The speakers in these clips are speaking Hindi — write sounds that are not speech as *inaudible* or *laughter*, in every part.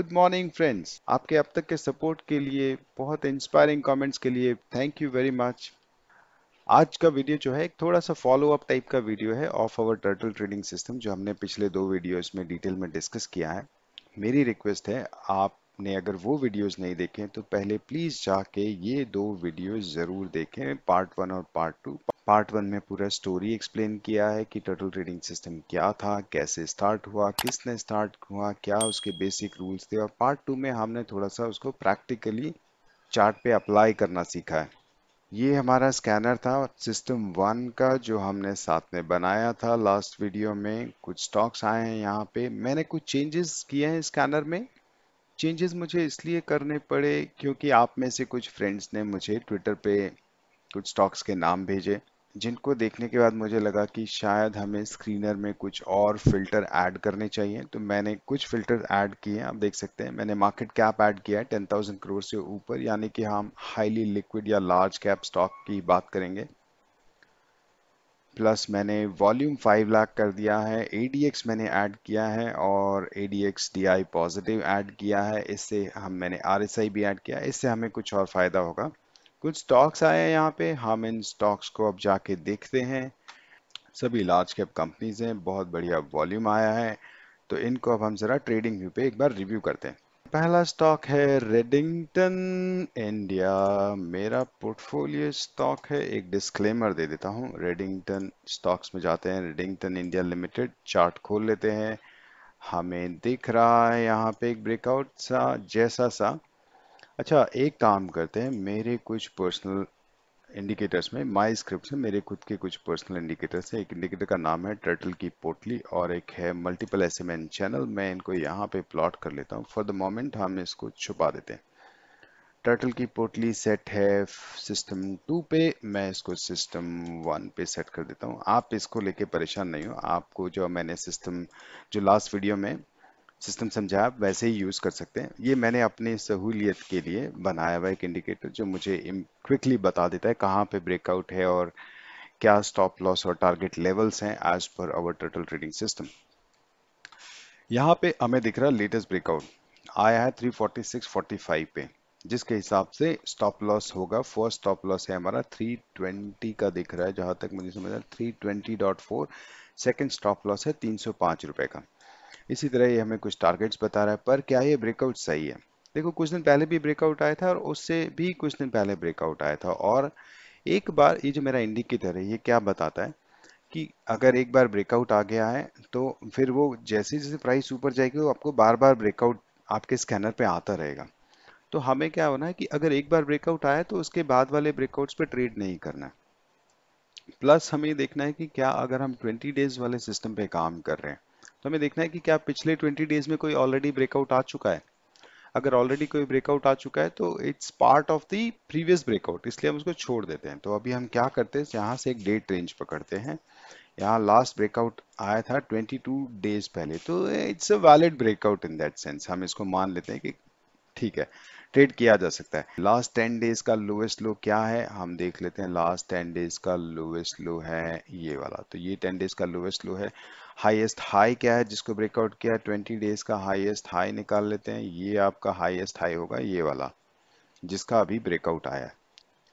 गुड मॉर्निंग फ्रेंड्स आपके अब तक के सपोर्ट के लिए बहुत इंस्पायरिंग कमेंट्स के लिए थैंक यू वेरी मच आज का वीडियो जो है एक थोड़ा सा फॉलो अप टाइप का वीडियो है of our turtle trading system जो हमने पिछले दो वीडियोस में डिटेल में डिस्कस किया है मेरी रिक्वेस्ट है आप आपने अगर वो वीडियोस नहीं देखें तो पहले प्लीज़ जाके ये दो वीडियोस ज़रूर देखें पार्ट वन और पार्ट टू पार्ट वन में पूरा स्टोरी एक्सप्लेन किया है कि टोटल ट्रेडिंग सिस्टम क्या था कैसे स्टार्ट हुआ किसने स्टार्ट हुआ क्या उसके बेसिक रूल्स थे और पार्ट टू में हमने थोड़ा सा उसको प्रैक्टिकली चार्ट पे अप्लाई करना सीखा है ये हमारा स्कैनर था सिस्टम वन का जो हमने साथ में बनाया था लास्ट वीडियो में कुछ स्टॉक्स आए हैं यहाँ पे मैंने कुछ चेंजेस किए हैं स्कैनर में चेंजेस मुझे इसलिए करने पड़े क्योंकि आप में से कुछ फ्रेंड्स ने मुझे ट्विटर पे कुछ स्टॉक्स के नाम भेजे जिनको देखने के बाद मुझे लगा कि शायद हमें स्क्रीनर में कुछ और फिल्टर ऐड करने चाहिए तो मैंने कुछ फिल्टर ऐड किए हैं आप देख सकते हैं मैंने मार्केट कैप ऐड किया है टेन थाउजेंड करोड़ से ऊपर यानी कि हम हाईली लिक्विड या लार्ज कैप स्टॉक की बात करेंगे प्लस मैंने वॉल्यूम फाइव लाख कर दिया है ए मैंने ऐड किया है और A D X D I positive add किया है इससे हम मैंने आर एस आई भी ऐड किया इससे हमें कुछ और फ़ायदा होगा कुछ स्टॉक्स आए हैं यहाँ पे हम इन स्टॉक्स को अब जाके देखते हैं सभी लार्ज कैप कंपनीज हैं बहुत बढ़िया वॉल्यूम आया है तो इनको अब हम ज़रा ट्रेडिंग व्यू पे एक बार रिव्यू करते हैं पहला स्टॉक है रेडिंगटन इंडिया मेरा पोर्टफोलियो स्टॉक है एक डिस्क्लेमर दे देता हूँ रेडिंगटन स्टॉक्स में जाते हैं रेडिंगटन इंडिया लिमिटेड चार्ट खोल लेते हैं हमें दिख रहा है यहाँ पे एक ब्रेकआउट सा जैसा सा अच्छा एक काम करते हैं मेरे कुछ पर्सनल इंडिकेटर्स में माई स्क्रिप्ट में मेरे खुद के कुछ पर्सनल इंडिकेटर्स हैं एक इंडिकेटर का नाम है टर्टल की पोटली और एक है मल्टीपल एस चैनल मैं इनको यहाँ पे प्लॉट कर लेता हूँ फॉर द मोमेंट हम इसको छुपा देते हैं टर्टल की पोटली सेट है सिस्टम टू पे मैं इसको सिस्टम वन पे सेट कर देता हूँ आप इसको लेके परेशान नहीं हो आपको जो मैंने सिस्टम जो लास्ट वीडियो में सिस्टम समझाया वैसे ही यूज़ कर सकते हैं ये मैंने अपनी सहूलियत के लिए बनाया हुआ एक इंडिकेटर जो मुझे क्विकली बता देता है कहाँ पे ब्रेकआउट है और क्या स्टॉप लॉस और टारगेट लेवल्स हैं as per our total trading system यहाँ पे हमें दिख रहा लेटेस्ट ब्रेकआउट आया है 346.45 पे जिसके हिसाब से स्टॉप लॉस होगा फर्स्ट स्टॉप लॉस है हमारा 320 का दिख रहा है जहां तक मुझे समझ आ रहा है थ्री सेकेंड स्टॉप लॉस है तीन सौ का इसी तरह ये हमें कुछ टारगेट्स बता रहा है पर क्या ये ब्रेकआउट सही है देखो कुछ दिन पहले भी ब्रेकआउट आया था और उससे भी कुछ दिन पहले ब्रेकआउट आया था और एक बार ये जो मेरा इंडिकेटर है ये क्या बताता है कि अगर एक बार ब्रेकआउट आ गया है तो फिर वो जैसे जैसे प्राइस ऊपर जाएगी वो आपको बार बार ब्रेकआउट आपके स्कैनर पे आता रहेगा तो हमें क्या होना है कि अगर एक बार ब्रेकआउट आया तो उसके बाद वाले ब्रेकआउट्स पे ट्रेड नहीं करना प्लस हमें देखना है कि क्या अगर हम 20 डेज वाले सिस्टम पे काम कर रहे हैं तो हमें देखना है कि क्या पिछले 20 डेज में कोई ऑलरेडी ब्रेकआउट आ चुका है अगर ऑलरेडी कोई ब्रेकआउट आ चुका है तो it's part of the previous breakout इसलिए हम उसको छोड़ देते हैं तो अभी हम क्या करते हैं यहाँ से एक डेट रेंज पकड़ते हैं यहाँ लास्ट ब्रेकआउट आया था 22 डेज पहले तो it's a valid breakout in that sense हम इसको मान लेते हैं कि ठीक है ट्रेड किया जा सकता है लास्ट टेन डेज का लोएस्ट लो क्या है हम देख लेते हैं लास्ट टेन डेज का लोएस्ट लो है ये वाला तो ये टेन डेज का लोएस्ट लो है हाईएस्ट हाई क्या है जिसको ब्रेकआउट किया है ट्वेंटी डेज का हाईएस्ट हाई निकाल लेते हैं ये आपका हाईएस्ट हाई होगा ये वाला जिसका अभी ब्रेकआउट आया है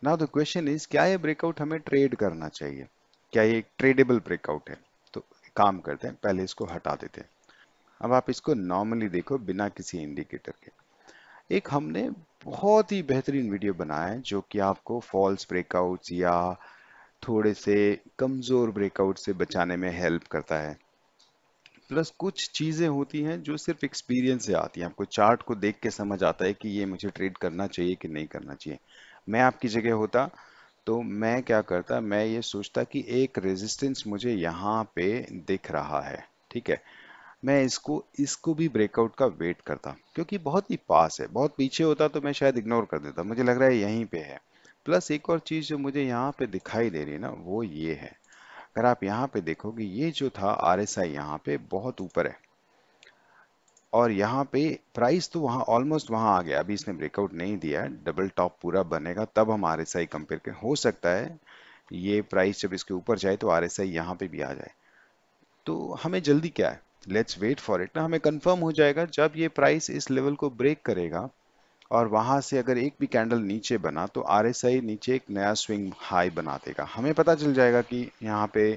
ना द क्वेश्चन इज क्या ये ब्रेकआउट हमें ट्रेड करना चाहिए क्या ये एक ट्रेडेबल ब्रेकआउट है तो काम करते हैं पहले इसको हटा देते हैं अब आप इसको नॉर्मली देखो बिना किसी इंडिकेटर के एक हमने बहुत ही बेहतरीन वीडियो बनाया है जो कि आपको फॉल्स ब्रेकआउट्स या थोड़े से कमज़ोर ब्रेकआउट से बचाने में हेल्प करता है प्लस कुछ चीज़ें होती हैं जो सिर्फ एक्सपीरियंस से आती हैं आपको चार्ट को देख के समझ आता है कि ये मुझे ट्रेड करना चाहिए कि नहीं करना चाहिए मैं आपकी जगह होता तो मैं क्या करता मैं ये सोचता कि एक रेजिस्टेंस मुझे यहाँ पे दिख रहा है ठीक है मैं इसको इसको भी ब्रेकआउट का वेट करता क्योंकि बहुत ही पास है बहुत पीछे होता तो मैं शायद इग्नोर कर देता मुझे लग रहा है यहीं पे है प्लस एक और चीज़ जो मुझे यहाँ पे दिखाई दे रही है ना वो ये है अगर आप यहाँ पे देखोगे ये जो था आर एस आई यहाँ पे बहुत ऊपर है और यहाँ पे प्राइस तो वहाँ ऑलमोस्ट वहाँ आ गया अभी इसने ब्रेकआउट नहीं दिया है डबल टॉप पूरा बनेगा तब हम आर एस आई कंपेयर करें हो सकता है ये प्राइस जब इसके ऊपर जाए तो आर एस आई यहाँ पे भी आ जाए तो हमें जल्दी क्या है लेट्स वेट फॉर इट ना हमें कंफर्म हो जाएगा जब ये प्राइस इस लेवल को ब्रेक करेगा और वहां से अगर एक भी कैंडल नीचे बना तो आर नीचे एक नया स्विंग हाई बना देगा हमें पता चल जाएगा कि यहाँ पे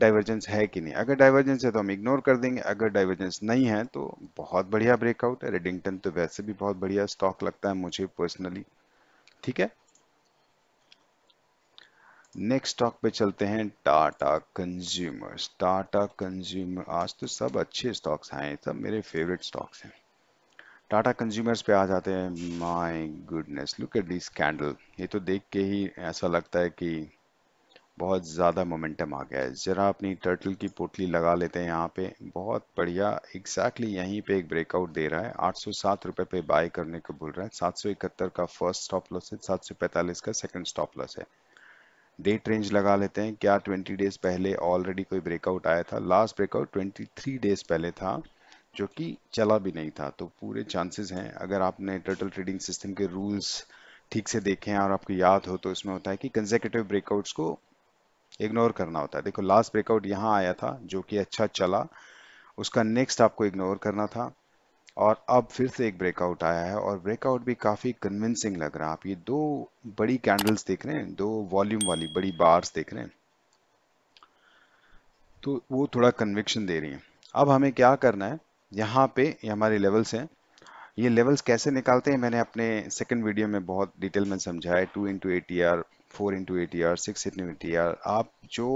डाइवर्जेंस uh, है कि नहीं अगर डाइवर्जेंस है तो हम इग्नोर कर देंगे अगर डाइवर्जेंस नहीं है तो बहुत बढ़िया ब्रेकआउट है रेडिंगटन तो वैसे भी बहुत बढ़िया स्टॉक लगता है मुझे पर्सनली ठीक है नेक्स्ट स्टॉक पे चलते हैं टाटा कंज्यूमर्स टाटा कंज्यूमर आज तो सब अच्छे स्टॉक्स हैं सब मेरे फेवरेट स्टॉक्स हैं टाटा कंज्यूमर्स पे आ जाते हैं my goodness look at this candle ये तो देख के ही ऐसा लगता है कि बहुत ज़्यादा मोमेंटम आ गया है ज़रा अपनी टर्टल की पोटली लगा लेते हैं यहाँ पे बहुत बढ़िया एग्जैक्टली exactly यहीं पे एक ब्रेकआउट दे रहा है आठ सौ पे बाय करने को बोल रहा है सात का फर्स्ट स्टॉप लॉस है सात का सेकंड स्टॉप लॉस है डेट रेंज लगा लेते हैं क्या 20 डेज पहले ऑलरेडी कोई ब्रेकआउट आया था लास्ट ब्रेकआउट 23 डेज पहले था जो कि चला भी नहीं था तो पूरे चांसेस हैं अगर आपने टोटल ट्रेडिंग सिस्टम के रूल्स ठीक से देखे हैं और आपको याद हो तो इसमें होता है कि कंजेकेटिव ब्रेकआउट्स को इग्नोर करना होता है देखो लास्ट ब्रेकआउट यहाँ आया था जो कि अच्छा चला उसका नेक्स्ट आपको इग्नोर करना था और अब फिर से एक ब्रेकआउट आया है और ब्रेकआउट भी काफ़ी कन्विंसिंग लग रहा है आप ये दो बड़ी कैंडल्स देख रहे हैं दो वॉल्यूम वाली बड़ी बार्स देख रहे हैं तो वो थोड़ा कन्विक्शन दे रही है अब हमें क्या करना है यहाँ पे ये हमारे लेवल्स हैं ये लेवल्स कैसे निकालते हैं मैंने अपने सेकंड वीडियो में बहुत डिटेल में समझाया two into A T R four into A T R six into A T R आप जो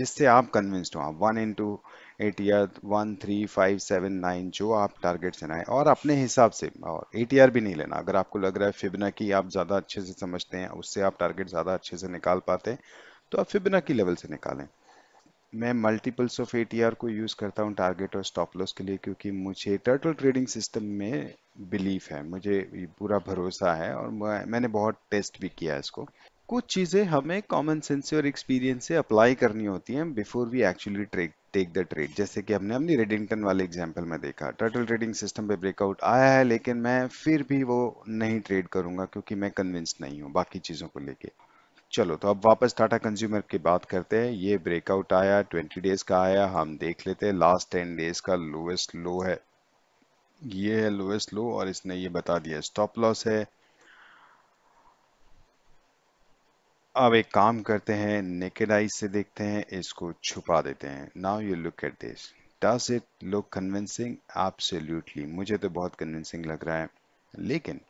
जिससे आप कन्विंस्ड हो आप one into A T R one three five seven nine जो आप टारगेट से बनाए और अपने हिसाब से और ए टी आर भी नहीं लेना अगर आपको लग रहा है फिबना की आप ज़्यादा अच्छे से समझते हैं उससे आप टारगेट ज़्यादा अच्छे से निकाल पाते हैं तो आप फिबना की लेवल से निकालें मैं मल्टीपल्स ऑफ ए को यूज़ करता हूँ टारगेट और स्टॉप लॉस के लिए क्योंकि मुझे टर्टल ट्रेडिंग सिस्टम में बिलीफ है मुझे पूरा भरोसा है और मैंने बहुत टेस्ट भी किया है इसको कुछ चीज़ें हमें कॉमन सेंस और एक्सपीरियंस से अप्लाई करनी होती हैं before we actually trade take the trade जैसे कि हमने अपनी रेडिंगटन वाले एग्जाम्पल में देखा टर्टल ट्रेडिंग सिस्टम पे ब्रेकआउट आया है लेकिन मैं फिर भी वो नहीं ट्रेड करूंगा क्योंकि मैं कन्विंस नहीं हूँ बाकी चीज़ों को लेके चलो तो अब वापस टाटा कंज्यूमर की बात करते हैं ये ब्रेकआउट आया 20 डेज का आया हम देख लेते हैं लास्ट 10 डेज का लोवेस्ट लो है ये है लोवेस्ट लो और इसने ये बता दिया स्टॉप लॉस है अब एक काम करते हैं नेकेड आई से देखते हैं इसको छुपा देते हैं now you look at this does it look convincing absolutely मुझे तो बहुत कन्विंसिंग लग रहा है लेकिन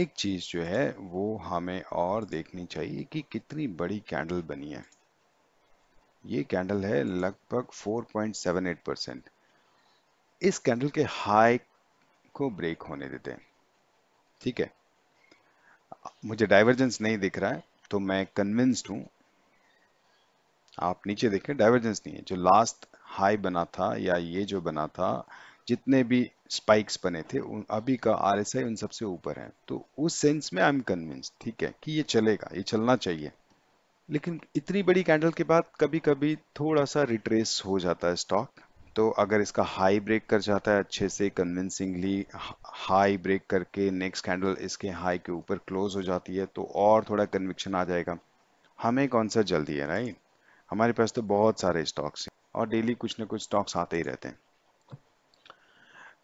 एक चीज जो है वो हमें और देखनी चाहिए कि कितनी बड़ी कैंडल बनी है ये कैंडल है लगभग 4.78 परसेंट इस कैंडल के हाई को ब्रेक होने देते हैं ठीक है मुझे डाइवर्जेंस नहीं दिख रहा है तो मैं कन्विंस्ड हूं आप नीचे देखें डाइवर्जेंस नहीं है जो लास्ट हाई बना था या ये जो बना था जितने भी स्पाइक्स बने थे उन अभी का आर एस आई उन सबसे ऊपर है तो उस सेंस में आई एम कन्विंस ठीक है कि ये चलेगा ये चलना चाहिए लेकिन इतनी बड़ी कैंडल के बाद कभी कभी थोड़ा सा रिट्रेस हो जाता है स्टॉक तो अगर इसका हाई ब्रेक कर जाता है अच्छे से कन्विंसिंगली हाई ब्रेक करके नेक्स्ट कैंडल इसके हाई के ऊपर क्लोज हो जाती है तो और थोड़ा कन्विक्शन आ जाएगा हमें कौन सा जल्दी है राइट हमारे पास तो बहुत सारे स्टॉक्स हैं और डेली कुछ ना कुछ स्टॉक्स आते ही रहते हैं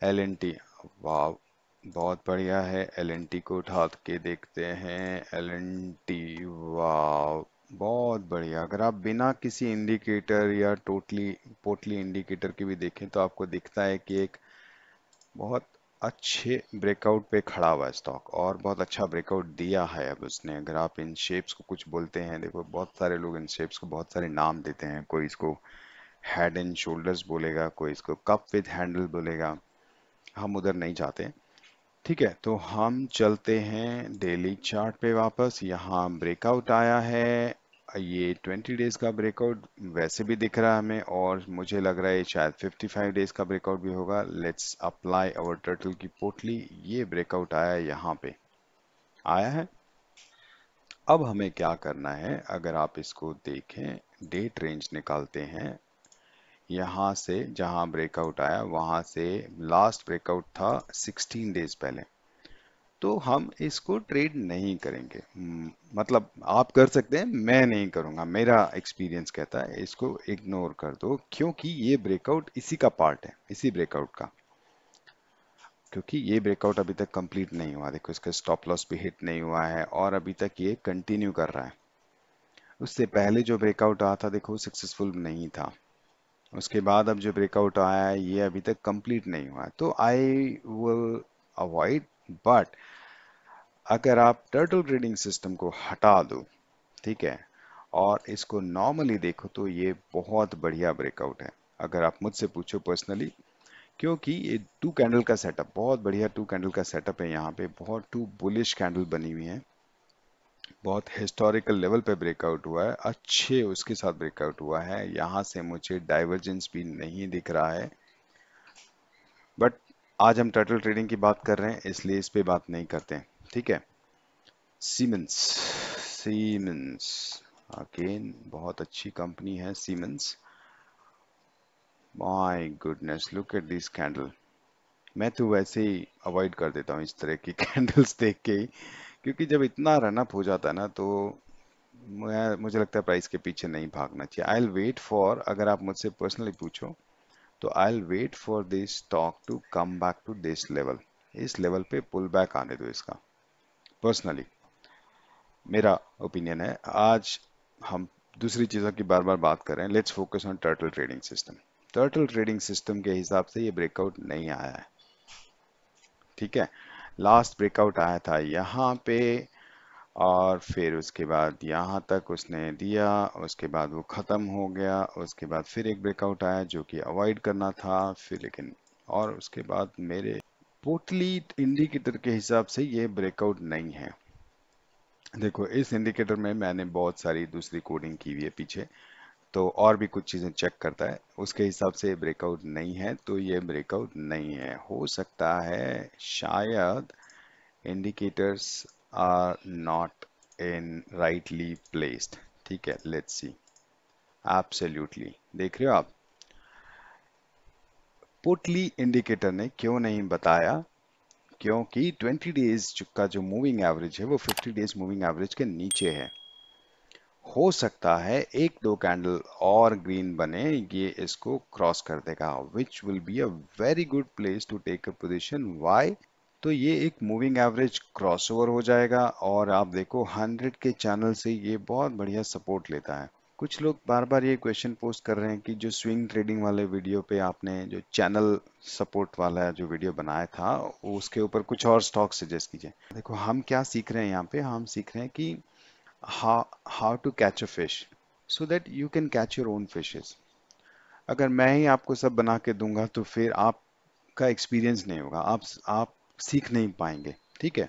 एल एन टी बहुत बढ़िया है एल एन टी को उठा के देखते हैं एल एन टी बहुत बढ़िया अगर आप बिना किसी इंडिकेटर या टोटली पोटली इंडिकेटर के भी देखें तो आपको दिखता है कि एक बहुत अच्छे ब्रेकआउट पे खड़ा हुआ है स्टॉक और बहुत अच्छा ब्रेकआउट दिया है अब उसने अगर आप इन शेप्स को कुछ बोलते हैं देखो बहुत सारे लोग इन शेप्स को बहुत सारे नाम देते हैं कोई इसको हेड एंड शोल्डर्स बोलेगा कोई इसको कप विद हैंडल बोलेगा हम उधर नहीं जाते ठीक है तो हम चलते हैं डेली चार्ट पे वापस यहाँ ब्रेकआउट आया है ये 20 डेज का ब्रेकआउट वैसे भी दिख रहा है हमें और मुझे लग रहा है शायद 55 डेज का ब्रेकआउट भी होगा लेट्स अप्लाई अवर टर्टल की पोटली ये ब्रेकआउट आया है यहाँ पे आया है अब हमें क्या करना है अगर आप इसको देखें डेट रेंज निकालते हैं यहाँ से जहाँ ब्रेकआउट आया वहाँ से लास्ट ब्रेकआउट था 16 डेज पहले तो हम इसको ट्रेड नहीं करेंगे hmm, मतलब आप कर सकते हैं मैं नहीं करूँगा मेरा एक्सपीरियंस कहता है इसको इग्नोर कर दो क्योंकि ये ब्रेकआउट इसी का पार्ट है इसी ब्रेकआउट का क्योंकि ये ब्रेकआउट अभी तक कंप्लीट नहीं हुआ देखो इसका स्टॉप लॉस भी हिट नहीं हुआ है और अभी तक ये कंटिन्यू कर रहा है उससे पहले जो ब्रेकआउट रहा था देखो सक्सेसफुल नहीं था उसके बाद अब जो ब्रेकआउट आया है ये अभी तक कंप्लीट नहीं हुआ तो आई विल अवॉइड बट अगर आप टर्टल ग्रेडिंग सिस्टम को हटा दो ठीक है और इसको नॉर्मली देखो तो ये बहुत बढ़िया ब्रेकआउट है अगर आप मुझसे पूछो पर्सनली क्योंकि ये टू कैंडल का सेटअप बहुत बढ़िया टू कैंडल का सेटअप है यहाँ पे बहुत टू बुलिश कैंडल बनी हुई है बहुत हिस्टोरिकल लेवल पे ब्रेकआउट हुआ है अच्छे उसके साथ ब्रेकआउट हुआ है यहाँ से मुझे डाइवर्जेंस भी नहीं दिख रहा है बट आज हम टोटल ट्रेडिंग की बात कर रहे हैं इसलिए इस पर बात नहीं करते ठीक है सीमेंस सीमेंस अगेन बहुत अच्छी कंपनी है Siemens my goodness look at this candle मैं तो वैसे ही अवॉइड कर देता हूँ इस तरह की कैंडल्स *laughs* देख के क्योंकि जब इतना रनअप हो जाता है ना तो मैं मुझे लगता है प्राइस के पीछे नहीं भागना चाहिए आई एल वेट फॉर अगर आप मुझसे पर्सनली पूछो तो I'll wait for this stock to come back to this level इस लेवल पे पुल बैक आने दो इसका पर्सनली मेरा ओपिनियन है आज हम दूसरी चीज़ों की बार बार बात कर रहे हैं let's focus on turtle trading system turtle trading system के हिसाब से ये ब्रेकआउट नहीं आया है ठीक है लास्ट ब्रेकआउट आया था यहाँ पे और फिर उसके बाद यहाँ तक उसने दिया उसके बाद वो ख़त्म हो गया उसके बाद फिर एक ब्रेकआउट आया जो कि अवॉइड करना था फिर लेकिन और उसके बाद मेरे पोटली इंडिकेटर के हिसाब से ये ब्रेकआउट नहीं है देखो इस इंडिकेटर में मैंने बहुत सारी दूसरी कोडिंग की हुई है पीछे तो और भी कुछ चीज़ें चेक करता है उसके हिसाब से ब्रेकआउट नहीं है तो ये ब्रेकआउट नहीं है हो सकता है शायद indicators are not in rightly placed ठीक है लेट्स सी एब्सोल्युटली देख रहे हो आप पोटली इंडिकेटर ने क्यों नहीं बताया क्योंकि 20 डेज का जो मूविंग एवरेज है वो 50 डेज मूविंग एवरेज के नीचे है हो सकता है एक दो कैंडल और ग्रीन बने ये इसको क्रॉस कर देगा which will be a very good place to take a position why तो ये एक मूविंग एवरेज क्रॉसओवर हो जाएगा और आप देखो 100 के चैनल से ये बहुत बढ़िया सपोर्ट लेता है कुछ लोग बार बार ये क्वेश्चन पोस्ट कर रहे हैं कि जो स्विंग ट्रेडिंग वाले वीडियो पे आपने जो चैनल सपोर्ट वाला जो वीडियो बनाया था उसके ऊपर कुछ और स्टॉक सजेस्ट कीजिए देखो हम क्या सीख रहे हैं यहाँ पे हम सीख रहे हैं कि how, how to catch a fish so that you can catch your own fishes. अगर मैं ही आपको सब बना के दूंगा तो फिर आपका एक्सपीरियंस नहीं होगा आप आप सीख नहीं पाएंगे ठीक है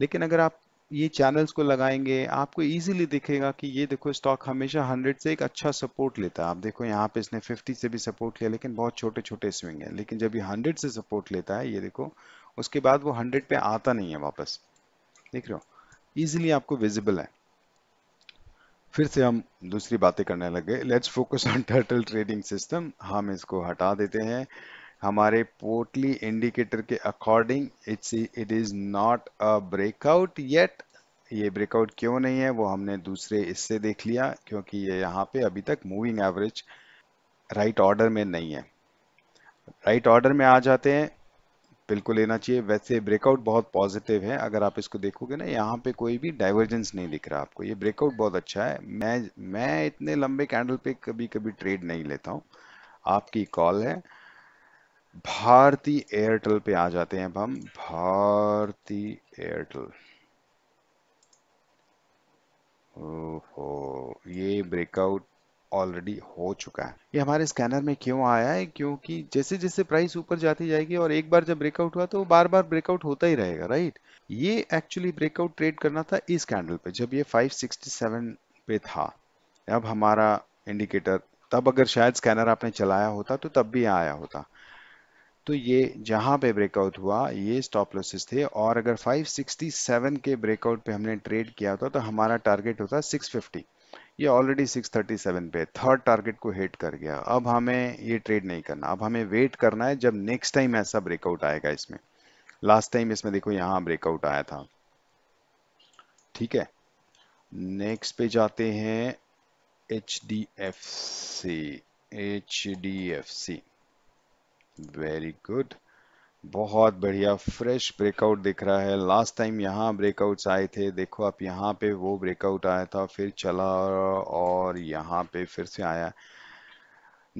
लेकिन अगर आप ये चैनल्स को लगाएंगे आपको इजीली दिखेगा कि ये देखो स्टॉक हमेशा 100 से एक अच्छा सपोर्ट लेता है आप देखो यहाँ पे इसने 50 से भी सपोर्ट लिया लेकिन बहुत छोटे छोटे स्विंग है लेकिन जब ये 100 से सपोर्ट लेता है ये देखो उसके बाद वो 100 पे आता नहीं है वापस देख रहे हो ईजिली आपको विजिबल है फिर से हम दूसरी बातें करने लग गए let's focus on turtle trading system हम इसको हटा देते हैं हमारे पोर्टली इंडिकेटर के according it's it is not a breakout yet ये ब्रेकआउट क्यों नहीं है वो हमने दूसरे इससे देख लिया क्योंकि ये यहाँ पे अभी तक मूविंग एवरेज राइट ऑर्डर में नहीं है राइट right ऑर्डर में आ जाते हैं बिल्कुल लेना चाहिए वैसे ब्रेकआउट बहुत पॉजिटिव है अगर आप इसको देखोगे ना यहाँ पे कोई भी डाइवर्जेंस नहीं दिख रहा आपको ये ब्रेकआउट बहुत अच्छा है मैं मैं इतने लंबे कैंडल पे कभी कभी ट्रेड नहीं लेता हूँ आपकी कॉल है भारती एयरटेल पे आ जाते हैं अब हम भारती एयरटेल ओहो ये ब्रेकआउट ऑलरेडी हो चुका है ये हमारे स्कैनर में क्यों आया है क्योंकि जैसे जैसे प्राइस ऊपर जाती जाएगी और एक बार जब ब्रेकआउट हुआ तो बार बार ब्रेकआउट होता ही रहेगा राइट ये एक्चुअली ब्रेकआउट ट्रेड करना था इस कैंडल पे जब ये 567 पे था अब हमारा इंडिकेटर तब अगर शायद स्कैनर आपने चलाया होता तो तब भी आया होता तो ये जहां पे ब्रेकआउट हुआ ये स्टॉप लॉसेस थे और अगर 567 के ब्रेकआउट पे हमने ट्रेड किया होता तो हमारा टारगेट होता 650 ये ऑलरेडी 637 पे थर्ड टारगेट को हिट कर गया अब हमें ये ट्रेड नहीं करना अब हमें वेट करना है जब नेक्स्ट टाइम ऐसा ब्रेकआउट आएगा इसमें लास्ट टाइम इसमें देखो यहाँ ब्रेकआउट आया था ठीक है नेक्स्ट पे जाते हैं H D F C H D F C very good बहुत बढ़िया फ्रेश ब्रेकआउट दिख रहा है लास्ट टाइम यहाँ ब्रेकआउट्स आए थे देखो आप यहाँ पे वो ब्रेकआउट आया था फिर चला और यहाँ पे फिर से आया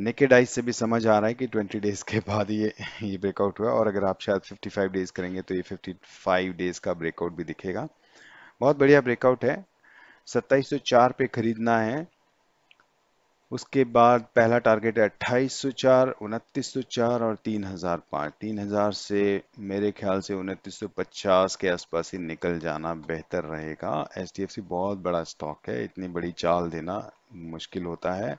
नेकेड आइज से भी समझ आ रहा है कि 20 डेज के बाद ये ये ब्रेकआउट हुआ और अगर आप शायद 55 डेज करेंगे तो ये 55 डेज का ब्रेकआउट भी दिखेगा बहुत बढ़िया ब्रेकआउट है सत्ताईस पे खरीदना है उसके बाद पहला टारगेट है अट्ठाईस सौ चार उनतीस सौ चार और तीन हजार पाँच तीन हजार से मेरे ख्याल से उनतीस सौ पचास के आसपास ही निकल जाना बेहतर रहेगा एच डी एफ सी बहुत बड़ा स्टॉक है इतनी बड़ी चाल देना मुश्किल होता है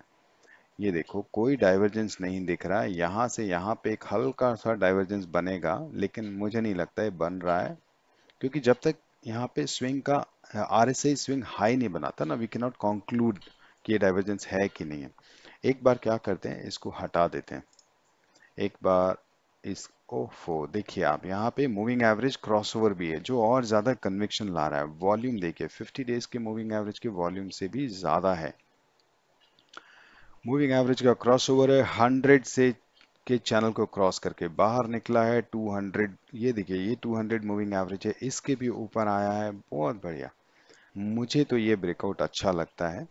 ये देखो कोई डाइवर्जेंस नहीं दिख रहा है यहाँ से यहाँ पे एक हल्का सा डाइवर्जेंस बनेगा लेकिन मुझे नहीं लगता है बन रहा है क्योंकि जब तक यहाँ पे स्विंग का R S I swing high नहीं बनाता ना वी के नॉट कंक्लूड कि ये डाइवर्जेंस है कि नहीं है एक बार क्या करते हैं इसको हटा देते हैं एक बार इस ओफो देखिए आप यहाँ पे मूविंग एवरेज क्रॉसओवर भी है जो और ज़्यादा कन्विक्शन ला रहा है वॉल्यूम देखिए 50 डेज के मूविंग एवरेज के वॉल्यूम से भी ज़्यादा है मूविंग एवरेज का क्रॉसओवर है 100 से के चैनल को क्रॉस करके बाहर निकला है 200 ये देखिए ये 200 मूविंग एवरेज है इसके भी ऊपर आया है बहुत बढ़िया मुझे तो ये ब्रेकआउट अच्छा लगता है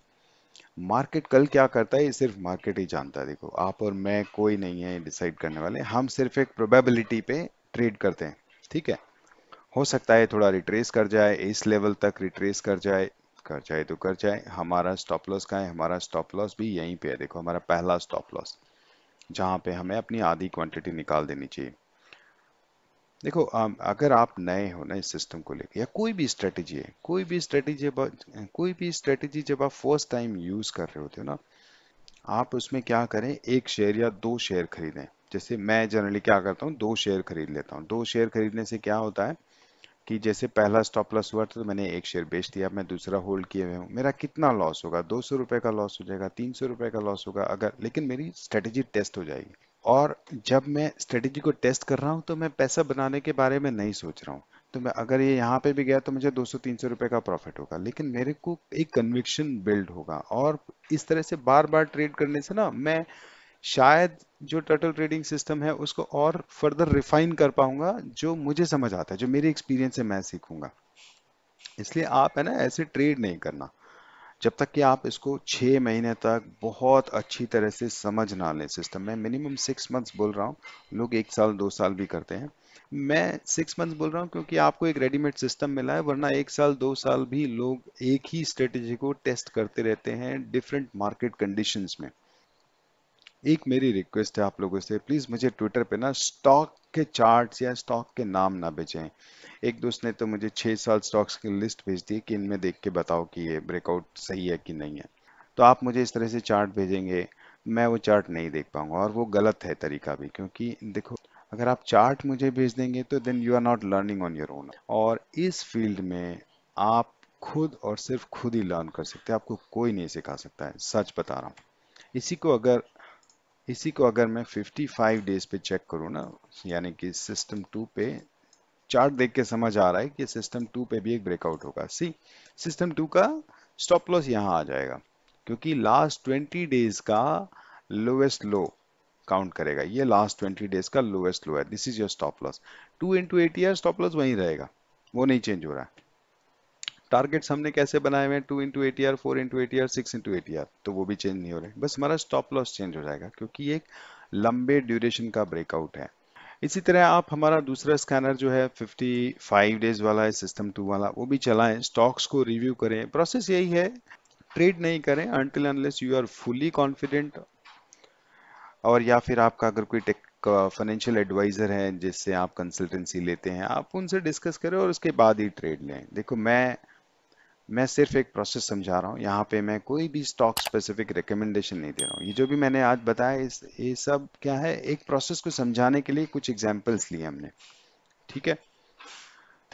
मार्केट कल क्या करता है ये सिर्फ मार्केट ही जानता है देखो आप और मैं कोई नहीं है डिसाइड करने वाले हम सिर्फ एक प्रोबेबिलिटी पे ट्रेड करते हैं ठीक है हो सकता है थोड़ा रिट्रेस कर जाए इस लेवल तक रिट्रेस कर जाए कर जाए तो कर जाए हमारा स्टॉप लॉस का है हमारा स्टॉप लॉस भी यहीं पे है देखो हमारा पहला स्टॉप लॉस जहाँ पे हमें अपनी आधी क्वांटिटी निकाल देनी चाहिए देखो अगर आप नए हो नए सिस्टम को लेकर या कोई भी स्ट्रेटजी है कोई भी स्ट्रेटजी कोई भी स्ट्रेटजी जब आप फर्स्ट टाइम यूज कर रहे होते हो ना आप उसमें क्या करें एक शेयर या दो शेयर खरीदें जैसे मैं जनरली क्या करता हूँ दो शेयर खरीद लेता हूँ दो शेयर खरीदने से क्या होता है कि जैसे पहला स्टॉप लॉस हुआ था तो मैंने एक शेयर बेच दिया मैं दूसरा होल्ड किए हुए हूँ मेरा कितना लॉस होगा दो सौ रुपये का लॉस हो जाएगा तीन सौ रुपये का लॉस होगा अगर लेकिन मेरी स्ट्रेटेजी टेस्ट हो जाएगी और जब मैं स्ट्रेटेजी को टेस्ट कर रहा हूँ तो मैं पैसा बनाने के बारे में नहीं सोच रहा हूँ तो मैं अगर ये यहाँ पे भी गया तो मुझे 200-300 रुपए का प्रॉफिट होगा लेकिन मेरे को एक कन्विक्शन बिल्ड होगा और इस तरह से बार बार ट्रेड करने से ना मैं शायद जो टर्टल ट्रेडिंग सिस्टम है उसको और फर्दर रिफाइन कर पाऊंगा जो मुझे समझ आता है जो मेरे एक्सपीरियंस से मैं सीखूंगा इसलिए आप है ना ऐसे ट्रेड नहीं करना जब तक कि आप इसको छः महीने तक बहुत अच्छी तरह से समझ ना लें सिस्टम में मिनिमम सिक्स मंथ्स बोल रहा हूँ लोग एक साल दो साल भी करते हैं मैं सिक्स मंथ्स बोल रहा हूँ क्योंकि आपको एक रेडीमेड सिस्टम मिला है वरना एक साल दो साल भी लोग एक ही स्ट्रेटेजी को टेस्ट करते रहते हैं डिफरेंट मार्केट कंडीशंस में एक मेरी रिक्वेस्ट है आप लोगों से प्लीज़ मुझे ट्विटर पे ना स्टॉक के चार्ट्स या स्टॉक के नाम ना भेजें एक दोस्त ने तो मुझे छः साल स्टॉक्स की लिस्ट भेज दी कि इनमें देख के बताओ कि ये ब्रेकआउट सही है कि नहीं है तो आप मुझे इस तरह से चार्ट भेजेंगे मैं वो चार्ट नहीं देख पाऊंगा और वो गलत है तरीका भी क्योंकि देखो अगर आप चार्ट मुझे भेज देंगे तो then you are not learning on your own और इस फील्ड में आप खुद और सिर्फ खुद ही लर्न कर सकते हैं आपको कोई नहीं सिखा सकता है सच बता रहा हूँ इसी को अगर इसी को अगर मैं 55 डेज पे चेक करूँ ना यानी कि सिस्टम टू पे चार्ट देख के समझ आ रहा है कि सिस्टम टू पे भी एक ब्रेकआउट होगा सी सिस्टम टू का स्टॉप लॉस यहाँ आ जाएगा क्योंकि लास्ट 20 डेज का लोवेस्ट लो काउंट करेगा ये लास्ट 20 डेज का लोवेस्ट लो है this is your stop loss two into ATR stop loss वहीं रहेगा वो नहीं चेंज हो रहा है टारगेट्स हमने कैसे बनाए हुए two into ATR four into ATR six into ATR तो वो भी चेंज नहीं हो रहे बस हमारा स्टॉप लॉस चेंज हो जाएगा क्योंकि एक लंबे ड्यूरेशन का ब्रेकआउट है इसी तरह आप हमारा दूसरा स्कैनर जो है 55 डेज वाला है सिस्टम टू वाला वो भी चलाएं स्टॉक्स को रिव्यू करें प्रोसेस यही है ट्रेड नहीं करें until unless you are fully confident और या फिर आपका अगर कोई टेक फाइनेंशियल एडवाइज़र है जिससे आप कंसल्टेंसी लेते हैं आप उनसे डिस्कस करें और उसके बाद ही ट्रेड लें देखो मैं मैं सिर्फ एक प्रोसेस समझा रहा हूँ यहाँ पे मैं कोई भी स्टॉक स्पेसिफिक रिकमेंडेशन नहीं दे रहा हूँ ये जो भी मैंने आज बताया इस ये सब क्या है एक प्रोसेस को समझाने के लिए कुछ एग्जाम्पल्स लिए हमने ठीक है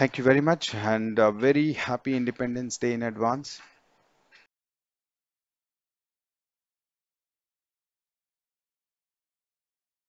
thank you very much and very happy Independence Day in advance